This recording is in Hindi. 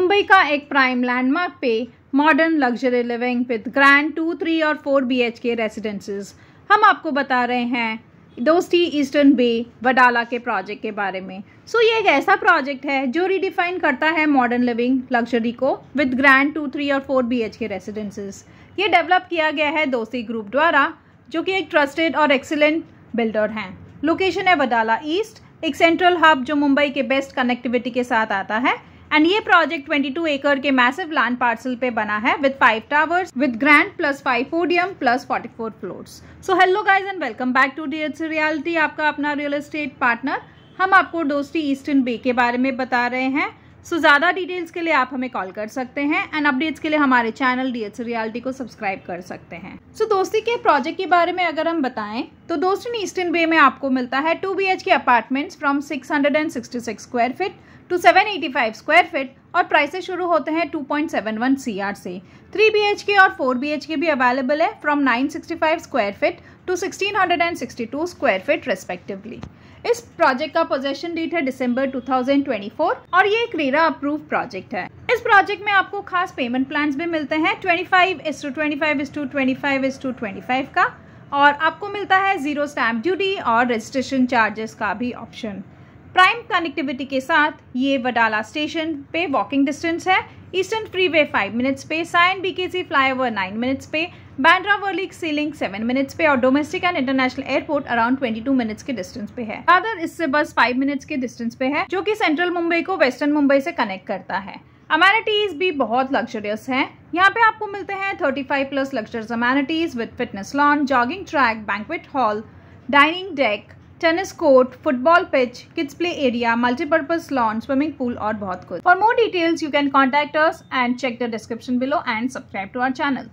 मुंबई का एक प्राइम लैंडमार्क पे modern luxury living with grand two three और four B H K residences हम आपको बता रहे हैं दोस्ती ईस्टर्न बे वडाला के प्रोजेक्ट के बारे में सो so, ये एक ऐसा प्रोजेक्ट है जो रिडिफाइन करता है मॉडर्न लिविंग लग्जरी को विद ग्रैंड टू थ्री और four B H K residences ये डेवलप किया गया है दोस्ती ग्रुप द्वारा जो कि एक ट्रस्टेड और एक्सीलेंट बिल्डर हैं लोकेशन है वडाला ईस्ट एक सेंट्रल हब जो मुंबई के बेस्ट कनेक्टिविटी के साथ आता है एंड ये प्रोजेक्ट 22 एकर के मैसिव लैंड पार्सल पे बना है with five towers with grand plus five podium plus 44 floors so hello guys and welcome back to D reality आपका अपना रियल एस्टेट पार्टनर हम आपको दोस्ती ईस्टर्न बे के बारे में बता रहे हैं सो so, ज़्यादा डिटेल्स के लिए आप हमें कॉल कर सकते हैं एंड अपडेट्स के लिए हमारे चैनल डी एच रियलिटी को सब्सक्राइब कर सकते हैं सो so, दोस्ती के प्रोजेक्ट के बारे में अगर हम बताएं तो दोस्तों ईस्टर्न बे में आपको मिलता है two B K apartments from 666 square feet to 785 square feet और प्राइसेस शुरू होते हैं 2.71 सीआर से 3 बीएचके और 4 बीएचके भी अवेलेबल है from 965 square feet to 1662 square feet respectively इस प्रोजेक्ट का पोजेशन डेट है दिसंबर 2024 और ये एक रेरा अप्रूव प्रोजेक्ट है इस प्रोजेक्ट में आपको खास पेमेंट प्लान भी मिलते हैं 25 इस टू 25 इस टू 25 इस टू 25 का और आपको मिलता है ज़ीरो स्टैम्प ड्यूटी और रजिस्ट्रेशन चार्जेस का भी ऑप्शन प्राइम कनेक्टिविटी के साथ ये वडाला स्टेशन पे वॉकिंग डिस्टेंस है ईस्टर्न फ्रीवे फाइव मिनट्स पे Sion BKC flyover nine minutes पे Bandra Worli sea link seven minutes पे और domestic and international airport around twenty two minutes के डिस्टेंस पे है अदर इससे बस फाइव मिनट्स के डिस्टेंस पे है जो कि सेंट्रल मुंबई को वेस्टर्न मुंबई से कनेक्ट करता है अमेनिटीज़ भी बहुत लग्जरियस हैं यहाँ पे आपको मिलते हैं 35 plus luxurious amenities with fitness lawn jogging track banquet hall dining deck tennis court football pitch kids play area multipurpose lawn swimming pool और बहुत कुछ for more details you can contact us and check the description below and subscribe to our channel